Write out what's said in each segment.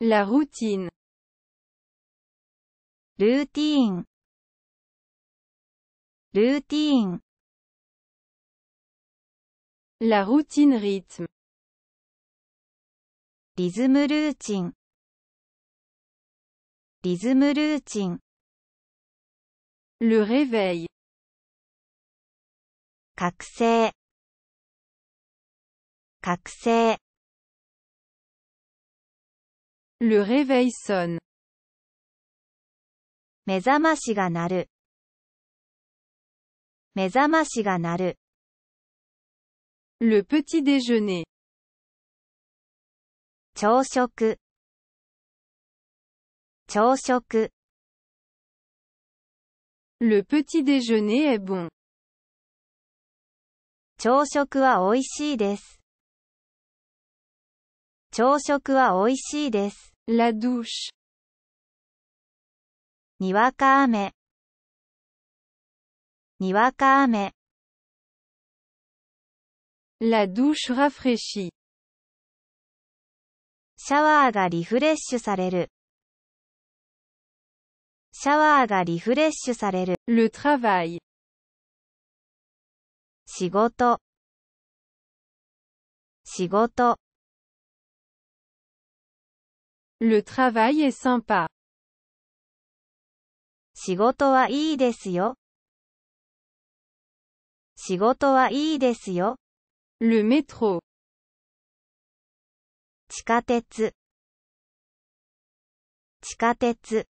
La routine. Routine. Routine. La routine rythme. Rythme routine. Rythme routine. Le réveil. Kakusei. Kakusei. Le réveil sonne. 目覚ましが鳴る。目覚ましが鳴る。Le petit déjeuner. 朝食。朝食。Le petit déjeuner est bon. 朝食は美味しいです。朝食は美味しいです。La douche. にわか雨。にわか雨。La douche rafraîchit. シャワーがリフレッシュされる。シャワーがリフレッシュされる。Le travail. 仕事。仕事。Le travail est sympa. 仕事はいいですよ。仕事はいいですよ。Le métro. 地下鉄。地下鉄。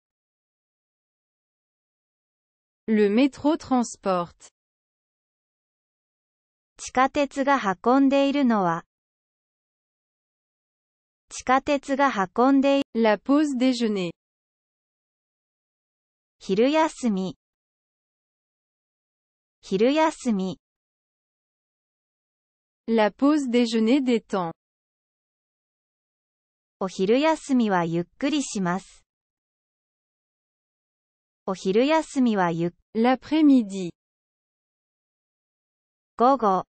Le métro transporte. 地下鉄が運んでいるのは、地下鉄が運んでいる。La pause déjeuner. 昼休み。昼休み。La pause déjeuner détend. お昼休みはゆっくりします。お昼休みはゆっ L'après-midi. 午後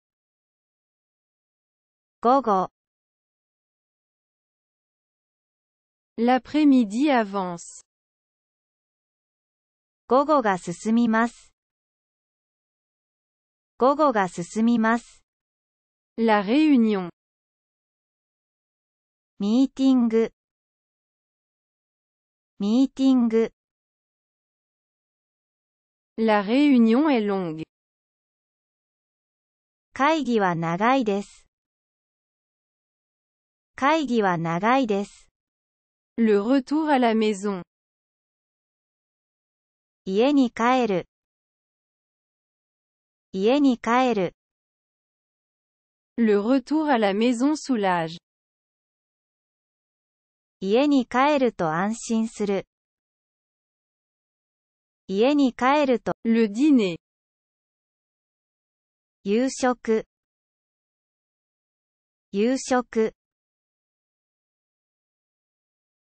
午後 L'après-midi avance. 午後が進みます。午後が進みます。La réunion. ミーティング。ミーティング。La réunion est longue. 会議は長いです。会議は長いです。Le retour à la maison. Yeni kaeru Le retour à la maison soulage. Yeni kaeru to anshin suru ni kaeru to Le dîner. Yūshoku. Yūshoku.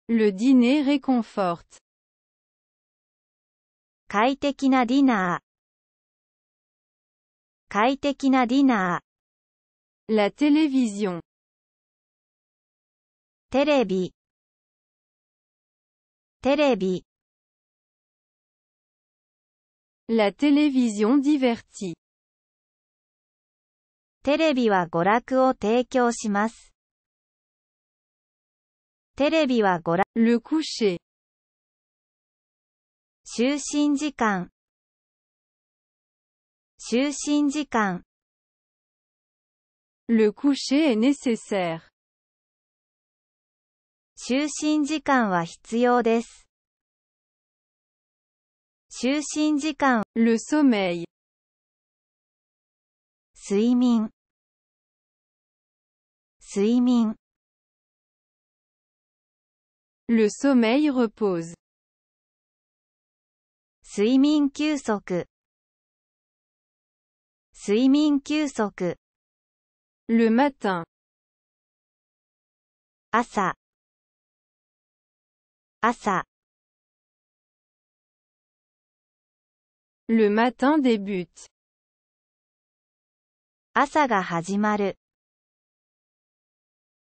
Le dîner réconforte. Confortable dîner. Confortable La télévision. Terebi Terebi La télévision divertit. Terebi wa goraku o teikyō shimasu. テレビはごら、ルクシ。就寝時間、就寝時間。Le c o 就寝時間は必要です。就寝時間、le 睡眠、睡眠。Le sommeil repose. Le matin. Asa. Asa. Le matin débute. Asa ga hajimaru.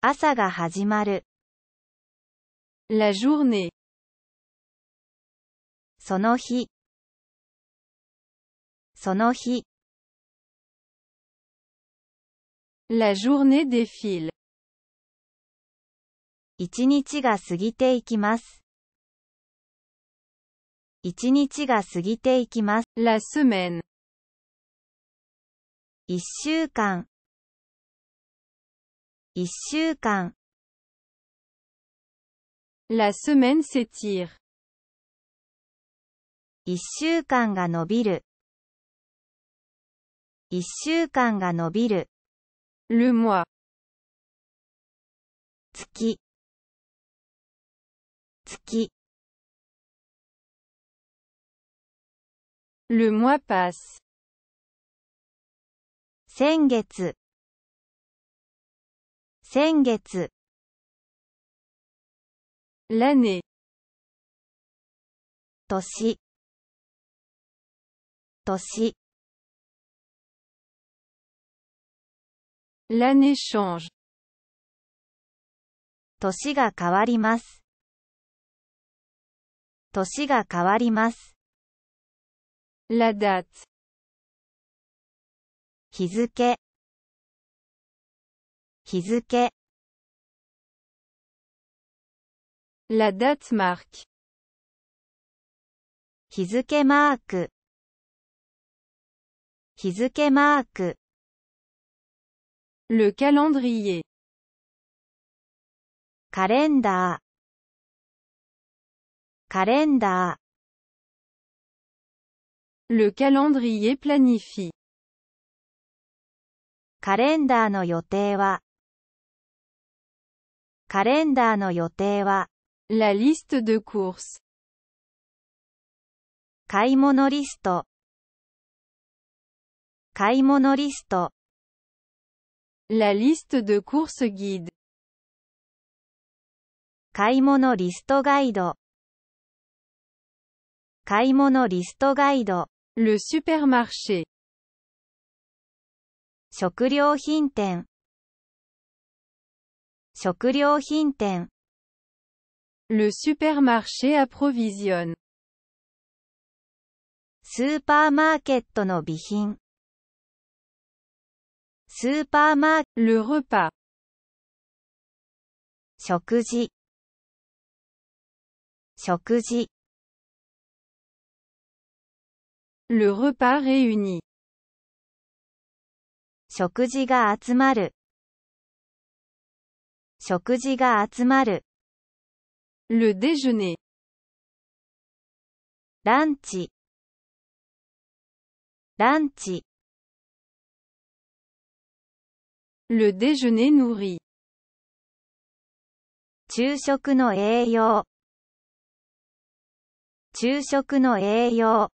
Asa ga hajimaru. La journée. その日。その日。La journée défile. 一日が過ぎていきます。一日が過ぎていきます。La semaine. 一週間。一週間。La semaine s'étire. 一週間が伸びる。一週間が伸びる。Le mois. 月。月。Le mois passe. 先月。先月。l'année 年年 l'année change 年が変わります年が変わります la date 日付日付 La date marque. 日付マーク日付マーク Le calendrier. カレンダーカレンダ Le calendrier planifie. ーカレンダーの予定はカレンダーの予定は La liste de courses. 買い物リスト買い物リスト La liste de courses guide. 買い物リストガイド買い物リストガイド Le supermarché. 食料品店食料品店 Le supermarché approvisionne. スーパーマーケットの備品。スーパーマー、le repas, 食事。食事。le repas réuni, 食事が集まる。食事が集まる。Le déjeuner. Lunch. Lunch. Le déjeuner nourrit. 昼食の栄養。昼食の栄養。